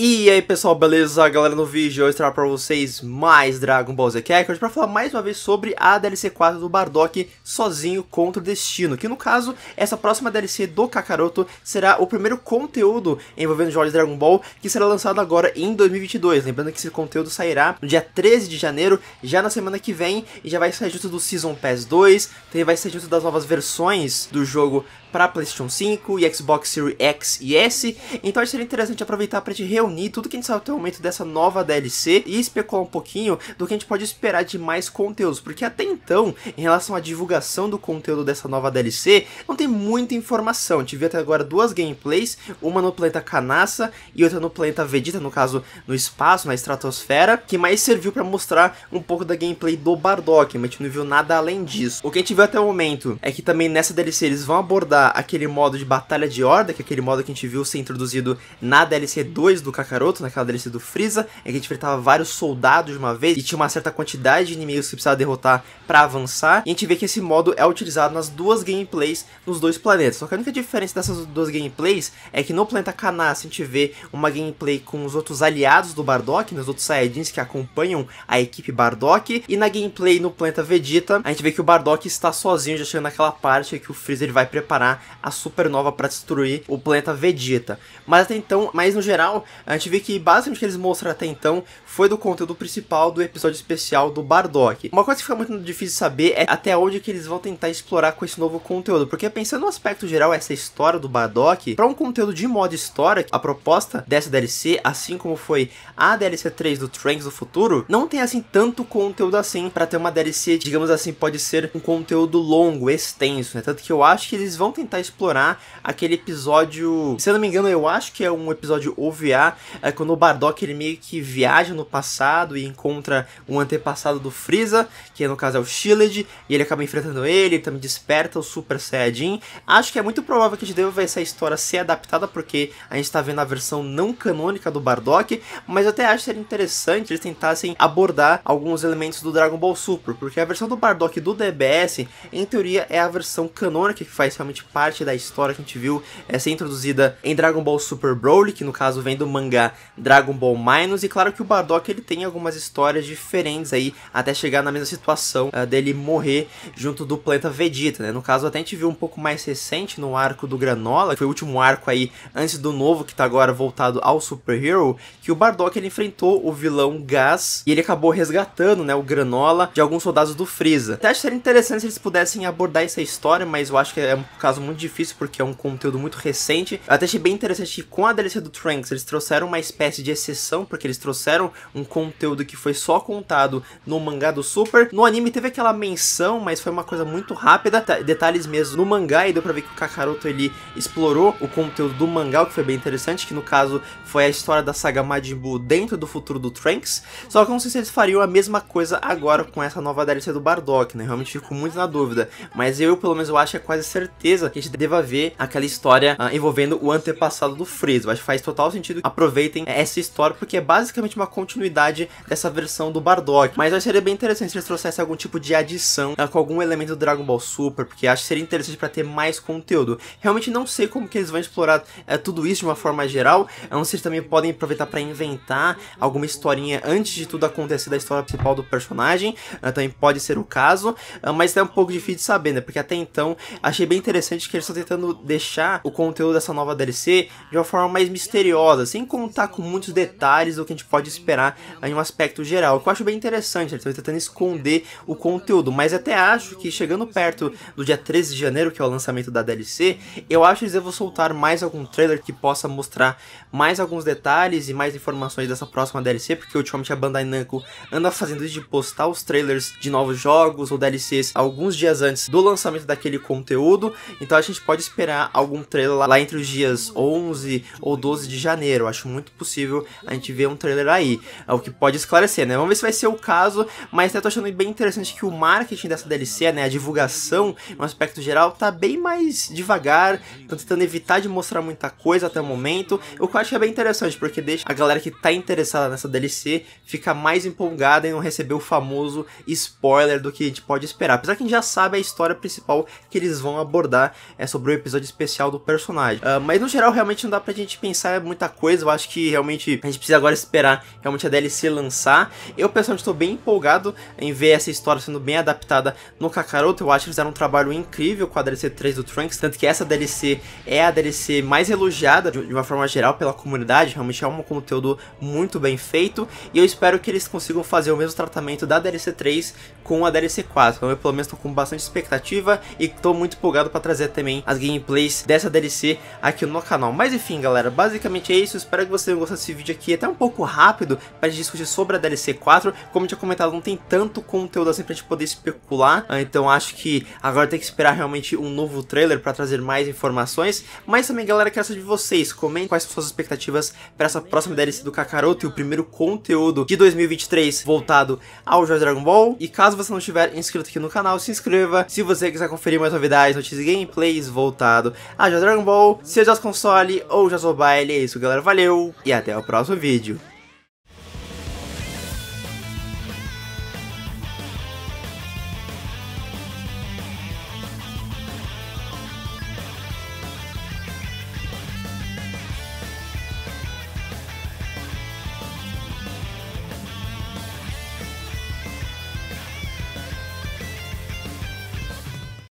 E aí pessoal, beleza? galera no vídeo, eu trago pra vocês mais Dragon Ball Z Kakarot é pra falar mais uma vez sobre a DLC 4 do Bardock sozinho contra o Destino, que no caso, essa próxima DLC do Kakaroto será o primeiro conteúdo envolvendo jogos Dragon Ball que será lançado agora em 2022, lembrando que esse conteúdo sairá no dia 13 de janeiro, já na semana que vem, e já vai sair junto do Season Pass 2, também vai sair junto das novas versões do jogo para PlayStation 5 e Xbox Series X e S, então seria interessante aproveitar para te reunir unir tudo que a gente sabe até o momento dessa nova DLC e especular um pouquinho do que a gente pode esperar de mais conteúdos, porque até então, em relação à divulgação do conteúdo dessa nova DLC, não tem muita informação. A gente viu até agora duas gameplays, uma no planeta Canassa e outra no planeta Vegeta, no caso no espaço, na estratosfera, que mais serviu para mostrar um pouco da gameplay do Bardock, mas a gente não viu nada além disso. O que a gente viu até o momento é que também nessa DLC eles vão abordar aquele modo de batalha de horda, que é aquele modo que a gente viu ser introduzido na DLC 2 do Kakaroto, naquela DLC do Freeza, em que a gente enfrentava vários soldados de uma vez e tinha uma certa quantidade de inimigos que precisava derrotar para avançar. E a gente vê que esse modo é utilizado nas duas gameplays nos dois planetas. Só que a única diferença dessas duas gameplays é que no planeta Kanas a gente vê uma gameplay com os outros aliados do Bardock, nos né, outros Saiyajins que acompanham a equipe Bardock, e na gameplay no planeta Vegeta, a gente vê que o Bardock está sozinho, já chegando naquela parte que o Freezer vai preparar a supernova para destruir o planeta Vegeta. Mas até então, mas no geral, a gente vê que basicamente o que eles mostraram até então foi do conteúdo principal do episódio especial do Bardock. Uma coisa que fica muito difícil saber é até onde que eles vão tentar explorar com esse novo conteúdo, porque pensando no aspecto geral essa história do Bardock, para um conteúdo de modo história, a proposta dessa DLC, assim como foi a DLC 3 do Tranks do futuro, não tem assim tanto conteúdo assim para ter uma DLC, digamos assim, pode ser um conteúdo longo, extenso, né? Tanto que eu acho que eles vão tentar explorar aquele episódio, se eu não me engano, eu acho que é um episódio OVA é quando o Bardock ele meio que viaja no passado e encontra um antepassado do Freeza, que no caso é o Shield, e ele acaba enfrentando ele, também desperta o Super Saiyajin. Acho que é muito provável que a gente deva ver essa história ser adaptada, porque a gente está vendo a versão não canônica do Bardock, mas eu até acho que seria interessante eles tentassem abordar alguns elementos do Dragon Ball Super, porque a versão do Bardock do DBS, em teoria, é a versão canônica que faz realmente parte da história que a gente viu é, ser introduzida em Dragon Ball Super Broly, que no caso vem do mangá mangá Dragon Ball Minus e claro que o Bardock ele tem algumas histórias diferentes aí até chegar na mesma situação uh, dele morrer junto do planeta Vegeta, né? No caso até a gente viu um pouco mais recente no arco do Granola, que foi o último arco aí antes do novo que tá agora voltado ao Super Hero, que o Bardock ele enfrentou o vilão Gas e ele acabou resgatando, né, o Granola de alguns soldados do Freeza. Até acho interessante se eles pudessem abordar essa história, mas eu acho que é um caso muito difícil porque é um conteúdo muito recente. Eu até achei bem interessante que com a DLC do Trunks eles trouxeram trouxeram uma espécie de exceção, porque eles trouxeram um conteúdo que foi só contado no mangá do Super. No anime teve aquela menção, mas foi uma coisa muito rápida, tá, detalhes mesmo no mangá, e deu pra ver que o Kakaroto ele explorou o conteúdo do mangá, o que foi bem interessante, que no caso foi a história da saga Majin Buu dentro do futuro do Trunks. Só que eu não sei se eles fariam a mesma coisa agora com essa nova DLC do Bardock, né? Eu realmente fico muito na dúvida, mas eu pelo menos eu acho que é quase certeza que a gente deva ver aquela história ah, envolvendo o antepassado do Freeza. acho que faz total sentido aproveitem essa história, porque é basicamente uma continuidade dessa versão do Bardock. Mas acho que seria bem interessante se eles trouxessem algum tipo de adição ah, com algum elemento do Dragon Ball Super, porque acho que seria interessante para ter mais conteúdo. Realmente não sei como que eles vão explorar eh, tudo isso de uma forma geral, a não sei se também podem aproveitar para inventar alguma historinha antes de tudo acontecer da história principal do personagem, uh, também pode ser o caso, uh, mas é um pouco difícil de saber, né? Porque até então achei bem interessante que eles estão tentando deixar o conteúdo dessa nova DLC de uma forma mais misteriosa, assim contar com muitos detalhes do que a gente pode esperar em um aspecto geral, que eu acho bem interessante, eles né? estão tá tentando esconder o conteúdo, mas até acho que chegando perto do dia 13 de janeiro, que é o lançamento da DLC, eu acho que eles vão soltar mais algum trailer que possa mostrar mais alguns detalhes e mais informações dessa próxima DLC, porque ultimamente a Bandai Namco anda fazendo isso de postar os trailers de novos jogos ou DLCs alguns dias antes do lançamento daquele conteúdo, então a gente pode esperar algum trailer lá, lá entre os dias 11 ou 12 de janeiro, acho acho muito possível a gente ver um trailer aí, é o que pode esclarecer, né? Vamos ver se vai ser o caso, mas até tô achando bem interessante que o marketing dessa DLC, né, a divulgação, no aspecto geral, tá bem mais devagar, estão tentando evitar de mostrar muita coisa até o momento, o que eu acho que é bem interessante, porque deixa a galera que tá interessada nessa DLC ficar mais empolgada e não receber o famoso spoiler do que a gente pode esperar. Apesar que a gente já sabe a história principal que eles vão abordar, é sobre o episódio especial do personagem. Uh, mas no geral, realmente não dá pra gente pensar muita coisa, eu acho que realmente a gente precisa agora esperar realmente a DLC lançar. Eu pessoalmente estou bem empolgado em ver essa história sendo bem adaptada no Kakaroto. Eu acho que eles fizeram um trabalho incrível com a DLC 3 do Trunks, tanto que essa DLC é a DLC mais elogiada de uma forma geral pela comunidade. Realmente é um conteúdo muito bem feito e eu espero que eles consigam fazer o mesmo tratamento da DLC 3 com a DLC 4. Então eu pelo menos estou com bastante expectativa e estou muito empolgado para trazer também as gameplays dessa DLC aqui no canal. Mas enfim, galera, basicamente é isso. Espero espero que vocês tenham gostado desse vídeo aqui, até um pouco rápido, pra gente discutir sobre a DLC 4. Como eu tinha comentado, não tem tanto conteúdo assim pra gente poder especular, ah, então acho que agora tem que esperar realmente um novo trailer pra trazer mais informações. Mas também, galera, quero saber de vocês, comentem quais são suas expectativas pra essa próxima DLC do Kakaroto e o primeiro conteúdo de 2023 voltado ao jogo Dragon Ball. E caso você não estiver inscrito aqui no canal, se inscreva. Se você quiser conferir mais novidades, notícias e gameplays voltado a Dragon Ball, seja os console ou já mobile, é isso, galera. Valeu! Valeu e até o próximo vídeo.